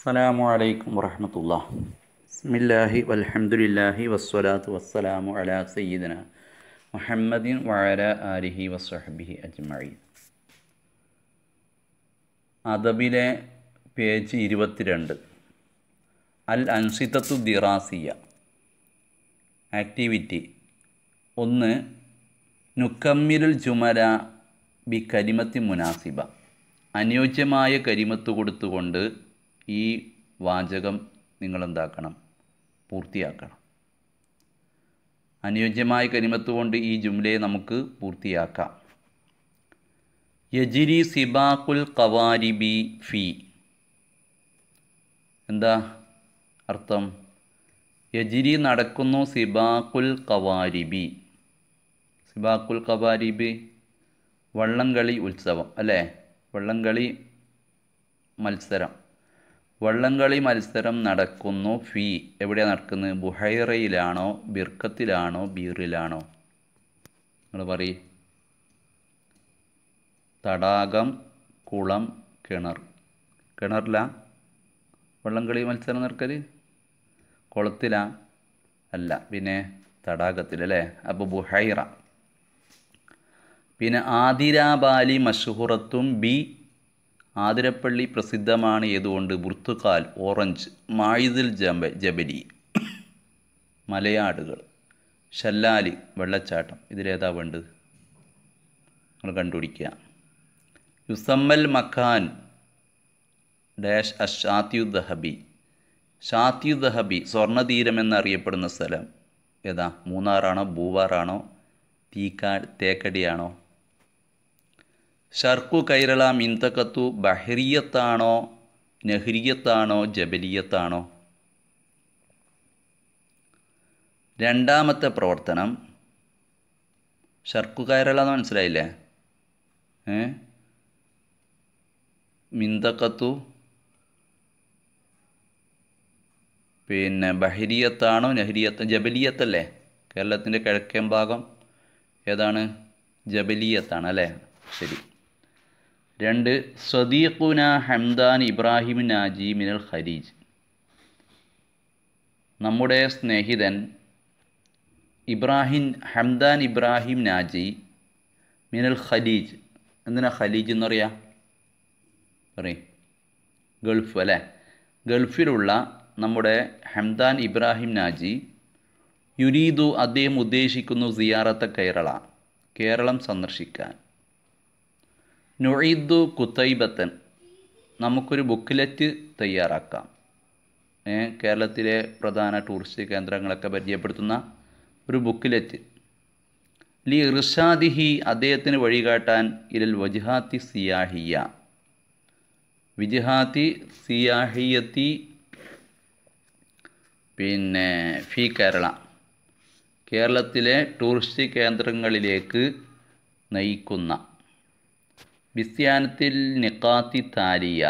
അസ്സലാമു അലൈക്കും വറഹമത്തുള്ള ബിസ്മില്ലാഹി വൽഹംദുലില്ലാഹി വസ്സലാത്തു വസ്സലാമു അലാ സയ്യിദന മുഹമ്മദിൻ വഅല ആലിഹി വസ്ഹബിഹി അജ്മഈൻ അദബിലെ പേജ് ഇരുപത്തിരണ്ട് അൽ അൻസിതത്തു ദിറാസിയ ആക്ടിവിറ്റി ഒന്ന് നുക്കമ്മിലുൽ ജുമര ബി കരിമത്തി മുനാസിബ അനുയോജ്യമായ കരിമത്ത് കൊടുത്തുകൊണ്ട് ഈ വാചകം നിങ്ങളെന്താക്കണം പൂർത്തിയാക്കണം അനുയോജ്യമായ കരിമത്ത് കൊണ്ട് ഈ ജുംലയെ നമുക്ക് പൂർത്തിയാക്കാം യജിരി സിബാഖുൽ കവാരിബി ഫി എന്താ അർത്ഥം യജിരി നടക്കുന്നു സിബാഖുൽ കവാരിബി സിബാഖുൽ കവാരിബി വള്ളംകളി ഉത്സവം അല്ലേ വള്ളംകളി മത്സരം വള്ളംകളി മത്സരം നടക്കുന്നു ഫി എവിടെയാണ് നടക്കുന്നത് ബുഹൈറയിലാണോ ബിർക്കത്തിലാണോ ബീറിലാണോ നിങ്ങൾ പറയും തടാകം കുളം കിണർ കിണറില വള്ളംകളി മത്സരം നടക്കൽ കുളത്തില അല്ല പിന്നെ തടാകത്തിലല്ലേ അപ്പോൾ ബുഹൈറ പിന്നെ ആതിരാബാലി മഷുഹുറത്തും ബി ആതിരപ്പള്ളി പ്രസിദ്ധമാണ് ഏതുകൊണ്ട് പുർത്തുകാൽ ഓറഞ്ച് മായിദിൽ ജബ ജബലി മലയാടുകൾ ഷല്ലാലി വെള്ളച്ചാട്ടം ഇതിലേതാ വേണ്ടത് നിങ്ങൾ കണ്ടുപിടിക്കുക യുസമ്മൽ മഖാൻ ഡാഷ് അഷാത്യു ദഹബി ഷാത്യു ദഹബി സ്വർണ്ണതീരം എന്നറിയപ്പെടുന്ന സ്ഥലം ഏതാ മൂന്നാറാണോ ബൂവാറാണോ തീക്കാ തേക്കടിയാണോ ഷർക്കു കൈരള മിന്തക്കത്തു ബഹരിയത്താണോ നെഹ്രിയത്താണോ ജബലിയത്താണോ രണ്ടാമത്തെ പ്രവർത്തനം ഷർക്കു കൈരള എന്ന് മനസ്സിലായില്ലേ ഏ മിന്തക്കത്തു പിന്നെ ബഹരിയത്താണോ നെഹ്രിയത്ത് ജബലിയത്തല്ലേ കേരളത്തിൻ്റെ കിഴക്കൻ ഭാഗം ഏതാണ് ജബലിയത്താണ് അല്ലേ ശരി രണ്ട് സദീഖുന ഹംദാൻ ഇബ്രാഹിം നാജി മിനൽ ഖരീജ് നമ്മുടെ സ്നേഹിതൻ ഇബ്രാഹിം ഹംദാൻ ഇബ്രാഹിം നാജി മിനൽ ഖലീജ് എന്തിനാ ഖലീജ് എന്ന് പറയാ പറയും ഗൾഫ് അല്ലേ ഗൾഫിലുള്ള നമ്മുടെ ഹംദാൻ ഇബ്രാഹിം നാജി യുരീദു അദ്ദേഹം ഉദ്ദേശിക്കുന്നു സിയാറത്തെ കേരള കേരളം സന്ദർശിക്കാൻ നൊയ്ദു കുത്തൈബത്തൻ നമുക്കൊരു ബുക്ക്ലെറ്റ് തയ്യാറാക്കാം കേരളത്തിലെ പ്രധാന ടൂറിസ്റ്റ് കേന്ദ്രങ്ങളൊക്കെ പരിചയപ്പെടുത്തുന്ന ഒരു ബുക്ക്ലെറ്റ് ലി റിഷാദിഹി അദ്ദേഹത്തിന് വഴികാട്ടാൻ ഇരൽ വജിഹാത്തി സിയാഹിയ വിജിഹാത്തി സിയാഹിയത്തി പിന്നെ ഫി കേരള കേരളത്തിലെ ടൂറിസ്റ്റ് കേന്ദ്രങ്ങളിലേക്ക് നയിക്കുന്ന വിസ്യാനത്തിൽ നിക്കാത്തി താലിയ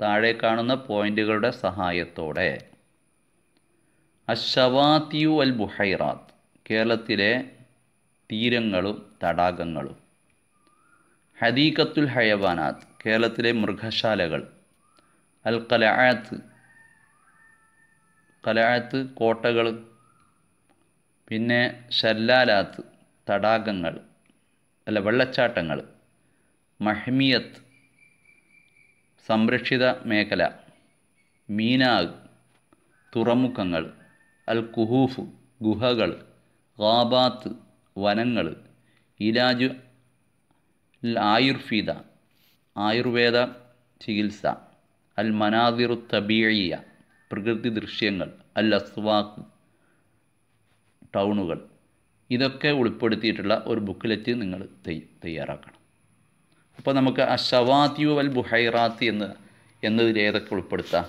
താഴെ കാണുന്ന പോയിന്റുകളുടെ സഹായത്തോടെ അഷവാത്തിയു അൽ ബുഹൈറാത്ത് കേരളത്തിലെ തീരങ്ങളും തടാകങ്ങളും ഹദീഖത്തുൽ ഹയവാനാത്ത് കേരളത്തിലെ മൃഗശാലകൾ അൽ കലാത്ത് കലാത്ത് കോട്ടകൾ പിന്നെ ഷല്ലാലാത്ത് തടാകങ്ങൾ അല്ല വെള്ളച്ചാട്ടങ്ങൾ മഹ്മിയത്ത് സംരക്ഷിത മേഖല മീനാഗ് തുറമുഖങ്ങൾ അൽ കുഹൂഫ് ഗുഹകൾ ഖാബാത്ത് വനങ്ങൾ ഇലാജ് ആയുർഫീദ ആയുർവേദ ചികിത്സ അൽ മനാദിറു തബീഴിയ പ്രകൃതി ദൃശ്യങ്ങൾ അൽ അസ്വാഖ് ടൗണുകൾ ഇതൊക്കെ ഉൾപ്പെടുത്തിയിട്ടുള്ള ഒരു ബുക്കിലെറ്റ് നിങ്ങൾ തയ്യാറാക്കണം അപ്പോൾ നമുക്ക് അഷവാത്യു വൽ ബുഹൈറാത്തി എന്ന് എന്നതിൽ ഏതൊക്കെ ഉൾപ്പെടുത്താം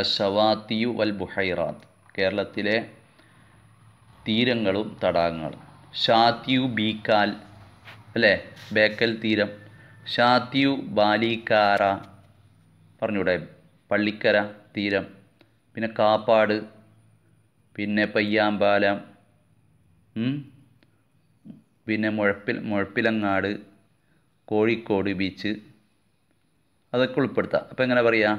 അഷവാത്യു വൽ ബുഹൈറാത്ത് കേരളത്തിലെ തീരങ്ങളും തടാകങ്ങളും ഷാത്യു ബീക്കാൽ അല്ലേ ബേക്കൽ തീരം ഷാത്യു ബാലിക്കാര പറഞ്ഞൂടെ പള്ളിക്കര തീരം പിന്നെ കാപ്പാട് പിന്നെ പയ്യാമ്പാലം പിന്നെ മുഴപ്പിൽ മുഴപ്പിലങ്ങാട് കോഴിക്കോട് ബീച്ച് അതൊക്കെ ഉൾപ്പെടുത്താം അപ്പോൾ എങ്ങനെ പറയുക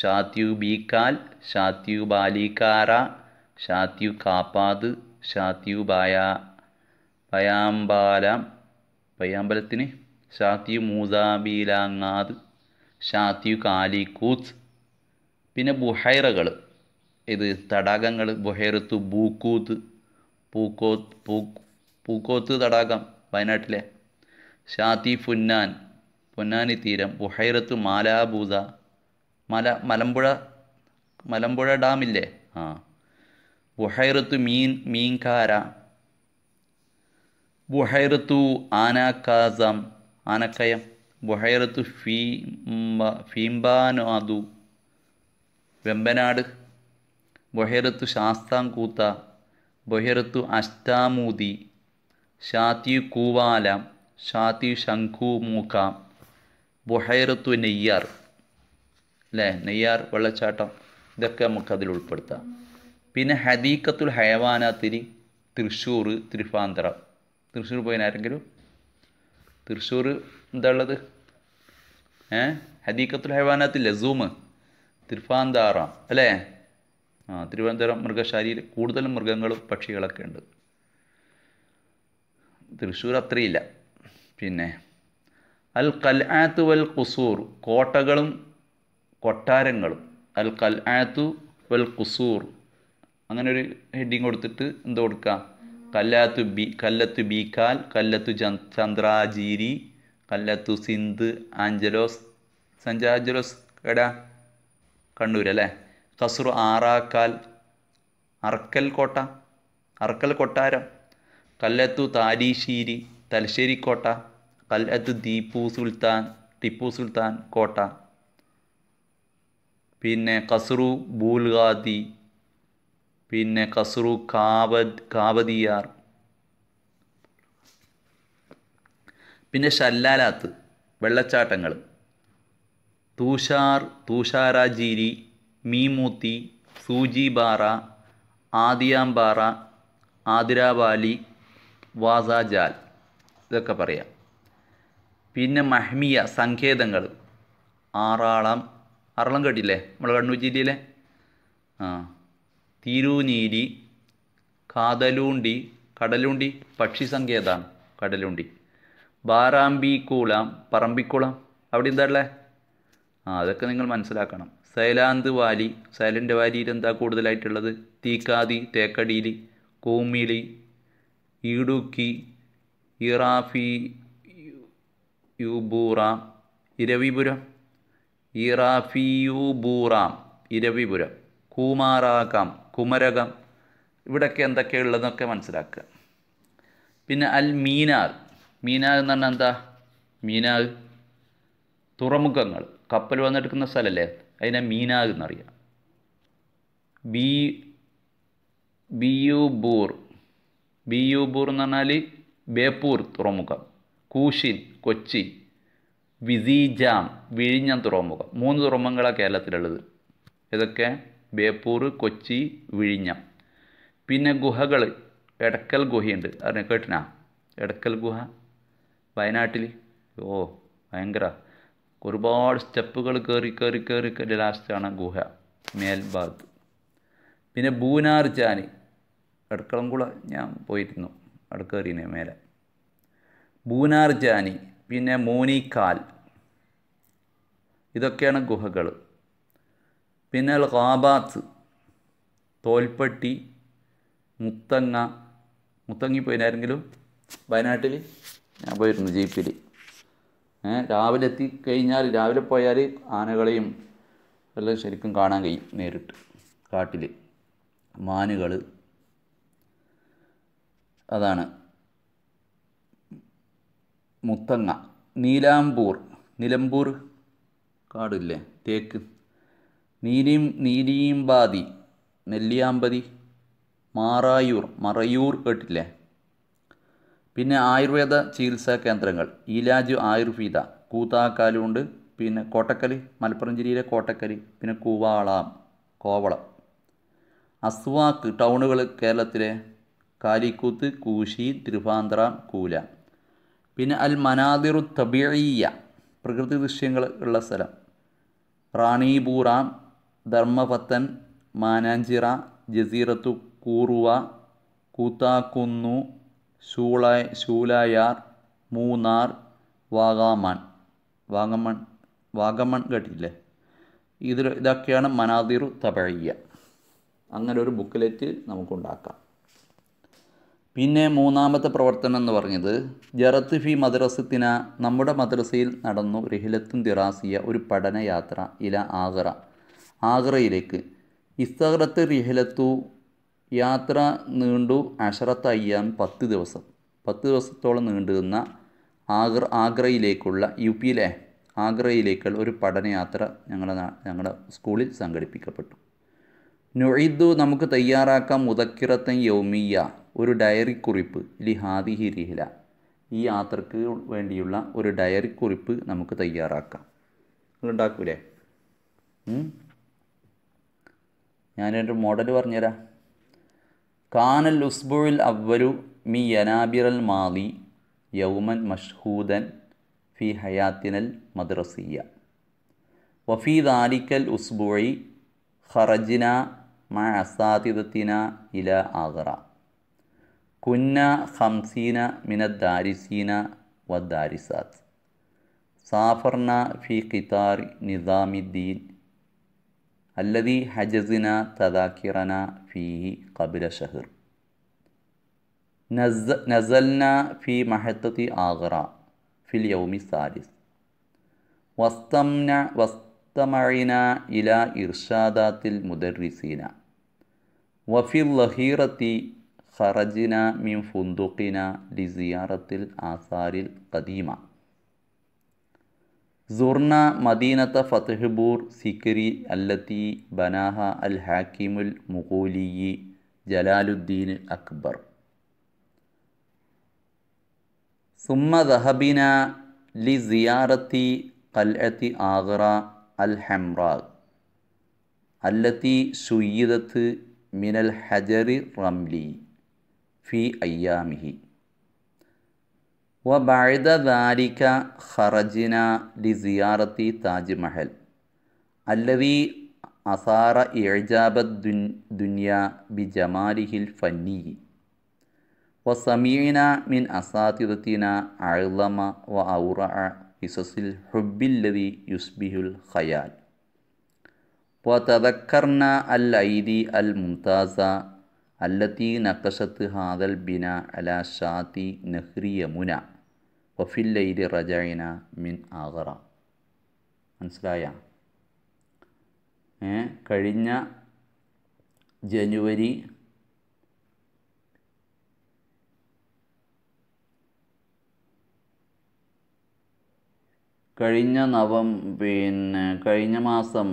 ഷാത്യു ബീക്കാൽ ഷാത്യു ബാലിക്കാറ ഷാത്യു കാപ്പാത് ഷാത്യു ബായാ പയാമ്പാലം പയ്യാമ്പലത്തിന് ഷാത്യു മൂസാബീലാങ്ങാത് ഷാത്യു കാലിക്കൂത്ത് പിന്നെ ബുഹൈറകൾ ഇത് തടാകങ്ങൾ ബുഹൈറത്തു ബൂക്കൂത്ത് പൂക്കോത്ത് പൂക്കോത്ത് തടാകം വയനാട്ടിലെ ഷാത്തി ഫുന്നാൻ പൊന്നാനി തീരം ബുഹൈറത്ത് മാലാബൂത മല മലമ്പുഴ മലമ്പുഴ ഡാമില്ലേ ആ ബുഹൈറത്ത് മീൻ മീൻകാര ബുഹൈറത്തു ആനക്കാസം ആനക്കയം ബുഹൈറത്ത് ഫീ ഫീംബാനാദു വെമ്പനാട് ബുഹൈറത്തു ശാസ്താംകൂത്ത ബുഹൈറത്തു അഷ്ടാമൂതി ഷാത്തി കൂവാലം ഷാത്തി ശംഖു മൂക്ക ബുഹൈറത്തു നെയ്യാർ അല്ലേ നെയ്യാർ വെള്ളച്ചാട്ടം ഇതൊക്കെ അതിൽ ഉൾപ്പെടുത്താം പിന്നെ ഹദീക്കത്തുൽ ഹയവാനാത്തിരി തൃശ്ശൂർ തിരുവാന്തറ തൃശ്ശൂർ ആരെങ്കിലും തൃശ്ശൂർ എന്താ ഉള്ളത് ഏ ഹദീക്കത്തുൽ ഹയവാനാത്തിൽ ലസൂമ് തിരുവാന്താറ അല്ലേ ആ തിരുവനന്തപുരം മൃഗശാലയിൽ കൂടുതൽ മൃഗങ്ങളും പക്ഷികളൊക്കെ ഉണ്ട് തൃശ്ശൂർ അത്രയില്ല പിന്നെ അൽ കൽആത്തു വൽ കുസൂർ കോട്ടകളും കൊട്ടാരങ്ങളും അൽ കൽആത്തു വൽ കുസൂർ അങ്ങനെ ഒരു ഹെഡിങ് കൊടുത്തിട്ട് എന്ത് കൊടുക്കുക കല്ലാത്തു ബി കല്ലത്തു ബീക്കാൽ കല്ലത്തു ചന്ദ്രാജീരി കല്ലത്തു സിന്ധ് ആഞ്ചലോസ് സഞ്ചാഞ്ചലോസ് എടാ കണ്ണൂർ അല്ലേ കസറു ആറാക്കാൽ അറക്കൽ കോട്ട അറക്കൽ കൊട്ടാരം കല്ലത്തു താരീശീരി തലശ്ശേരി കോട്ട കൽഅത്ത് ദീപു സുൽത്താൻ ടിപ്പു സുൽത്താൻ കോട്ട പിന്നെ കസ്റു ബൂൽഗാദി പിന്നെ കസ്റു കാവദ് കാവദിയാർ പിന്നെ ഷല്ലാലാത്ത് വെള്ളച്ചാട്ടങ്ങൾ തൂഷാർ തൂഷാരാജീരി മീമൂത്തി സൂജിബാറ ആദിയാംബാറ ആതിരാവാലി വാസാജാൽ ഇതൊക്കെ പറയാം പിന്നെ മഹ്മിയ സങ്കേതങ്ങൾ ആറാളം ആറളം കേട്ടില്ലേ നമ്മളെ കണ്ണൂർ ജില്ലയിലെ ആ തിരുനീരി കാതലൂണ്ടി കടലുണ്ടി പക്ഷി സങ്കേതമാണ് കടലുണ്ടി ബാറാമ്പിക്കുളം പറമ്പിക്കുളം അവിടെ എന്താ ആ അതൊക്കെ നിങ്ങൾ മനസ്സിലാക്കണം സൈലാന്ത് വാലി സൈലൻ്റ് വാലിയിൽ എന്താ കൂടുതലായിട്ടുള്ളത് തീക്കാതി തേക്കടിയിൽ കൂമിളി ഇടുക്കി ഇറാഫി യുബൂറാം ഇരവിപുരം ഇറാഫിയുബൂറാം ഇരവിപുരം കൂമാറാകാം കുമരകം ഇവിടെയൊക്കെ എന്തൊക്കെയുള്ളതെന്നൊക്കെ മനസ്സിലാക്കുക പിന്നെ അൽ മീനാർ മീനാർ എന്ന് പറഞ്ഞാൽ എന്താ മീനാർ തുറമുഖങ്ങൾ കപ്പൽ വന്നെടുക്കുന്ന സ്ഥലമല്ലേ അതിനെ മീനാർ എന്നറിയാം ബി ബിയുബൂർ ബിയുബൂർ എന്ന് പറഞ്ഞാൽ ബേപ്പൂർ തുറമുഖം കൂഷിൻ കൊച്ചി വിസിജാം വിഴിഞ്ഞം തുറമുഖം മൂന്ന് തുറമുഖങ്ങളാണ് കേരളത്തിലുള്ളത് ഇതൊക്കെ ബേപ്പൂർ കൊച്ചി വിഴിഞ്ഞം പിന്നെ ഗുഹകൾ എടക്കൽ ഗുഹയുണ്ട് അറിഞ്ഞ കേട്ടിനാ എടക്കൽ ഗുഹ വയനാട്ടിൽ ഓ ഭയങ്കര ഒരുപാട് സ്റ്റെപ്പുകൾ കയറി കയറി കയറി കയറി ലാസ്റ്റാണ് ഗുഹ മേൽഭാഗത്ത് പിന്നെ ബൂനാർ എടക്കളം കൂടെ ഞാൻ പോയിരുന്നു അടുക്കേറിനെ മേലെ ബൂനാർ ചാനി പിന്നെ മൂനിക്കാൽ ഇതൊക്കെയാണ് ഗുഹകൾ പിന്നെ റാബാത്ത് തോൽപ്പട്ടി മുത്തങ്ങ മുത്തങ്ങി പോയിനാരെങ്കിലും വയനാട്ടിൽ ഞാൻ പോയിരുന്നു ജീപ്പിൽ രാവിലെ എത്തിക്കഴിഞ്ഞാൽ കഴിഞ്ഞാൽ രാവിലെ പോയാൽ ആനകളെയും എല്ലാം ശരിക്കും കാണാൻ കഴിയും നേരിട്ട് കാട്ടിൽ മാനുകൾ അതാണ് മുത്തങ്ങ നീലാംബൂർ നിലമ്പൂർ കാടില്ലേ തേക്ക് നീലിം നീലിയമ്പാതി നെല്ലിയാമ്പതി മാറായൂർ മറയൂർ കേട്ടില്ലേ പിന്നെ ആയുർവേദ ചികിത്സാ കേന്ദ്രങ്ങൾ ഈലാജു ആയുർവേദ കൂത്താക്കാലുണ്ട് പിന്നെ കോട്ടക്കലി മലപ്പുറം ജില്ലയിലെ കോട്ടക്കലി പിന്നെ കൂവാളം കോവളം അസ്വാക്ക് ടൗണുകൾ കേരളത്തിലെ കാലിക്കൂത്ത് കൂശി തിരുവാന്തറ കൂല പിന്നെ അൽ മനാദിറു തബിയ പ്രകൃതി ദൃശ്യങ്ങൾ ഉള്ള സ്ഥലം റാണിപൂറ ധർമ്മപത്തൻ മാനാഞ്ചിറ ജസീറത്തു കൂറുവ കൂത്താക്കുന്നു ശൂള ശൂലായാർ മൂന്നാർ വാഗാമാൻ വാഗമൺ വാഗമൺ കേട്ടില്ലേ ഇതിൽ ഇതൊക്കെയാണ് മനാദിറു തപഴിയ അങ്ങനെ ഒരു ബുക്കിലെറ്റ് നമുക്കുണ്ടാക്കാം പിന്നെ മൂന്നാമത്തെ പ്രവർത്തനം എന്ന് പറഞ്ഞത് ജറത്ത് ഫി മദ്രസത്തിന നമ്മുടെ മദ്രസയിൽ നടന്നു രഹിലത്തും ദിറാസിയ ഒരു പഠനയാത്ര ഇല ആഗ്ര ആഗ്രയിലേക്ക് ഇസ്തഹറത്ത് റിഹലത്തു യാത്ര നീണ്ടു അഷറത്ത് അയ്യാം പത്ത് ദിവസം പത്ത് ദിവസത്തോളം നിന്ന ആഗ്ര ആഗ്രയിലേക്കുള്ള യു പിയിലെ ആഗ്രയിലേക്കുള്ള ഒരു പഠനയാത്ര ഞങ്ങളുടെ ഞങ്ങളുടെ സ്കൂളിൽ സംഘടിപ്പിക്കപ്പെട്ടു നൊയ്തു നമുക്ക് തയ്യാറാക്കാം മുതക്കിറത്തൻ യൗമിയ ഒരു ഡയറി കുറിപ്പ് ലിഹാദി ഹിരിഹില ഈ യാത്രക്ക് വേണ്ടിയുള്ള ഒരു ഡയറി കുറിപ്പ് നമുക്ക് തയ്യാറാക്കാം നിങ്ങളുണ്ടാക്കൂലേ ഞാനൊരു മോഡൽ പറഞ്ഞുതരാം കാനൽ ഉസ്ബുൽ അവരു മി യനാബിറൽ മാലി യൗമൻ മഷ്ഹൂദൻ ഫി ഹയാത്തിനൽ മദ്രസിയ വഫീ ദാലിക്കൽ ഉസ്ബുഴി ഖറജിന മ അസാതിദത്തിന ഇല ആഗ്ര كنا خمسين من الدارسين والدارسات سافرنا في قطار نظام الدين الذي حجزنا تذاكرنا فيه قبل شهر نزلنا في محطة آغرا في اليوم الثالث واستمع واستمعنا إلى إرشادات المدرسين وفي الظهيرة خرجنا من فندقنا لزيارة الآثار القديمة زرنا مدينة فتحبور سكري التي بناها الحاكم المغولي جلال الدين الأكبر ثم ذهبنا لزيارة قلعة آغرا الحمراء التي شيدت من الحجر الرملي في أيامه وبعد ذلك خرجنا لزيارة تاج محل الذي أثار إعجاب الدنيا بجماله الفني وسمعنا من أساتذتنا أعظم وأورع قصص الحب الذي يشبه الخيال وتذكرنا الأيدي الممتازة അല്ലത്തി നക്കസത്ത് ഹാദൽ ബിന അല സാത്തി നഹ്രിയ മുന വഫില്ലൈരി റജൈന മിൻ ആഗറ മനസ്സിലായ കഴിഞ്ഞ ജനുവരി കഴിഞ്ഞ നവം പിന്നെ കഴിഞ്ഞ മാസം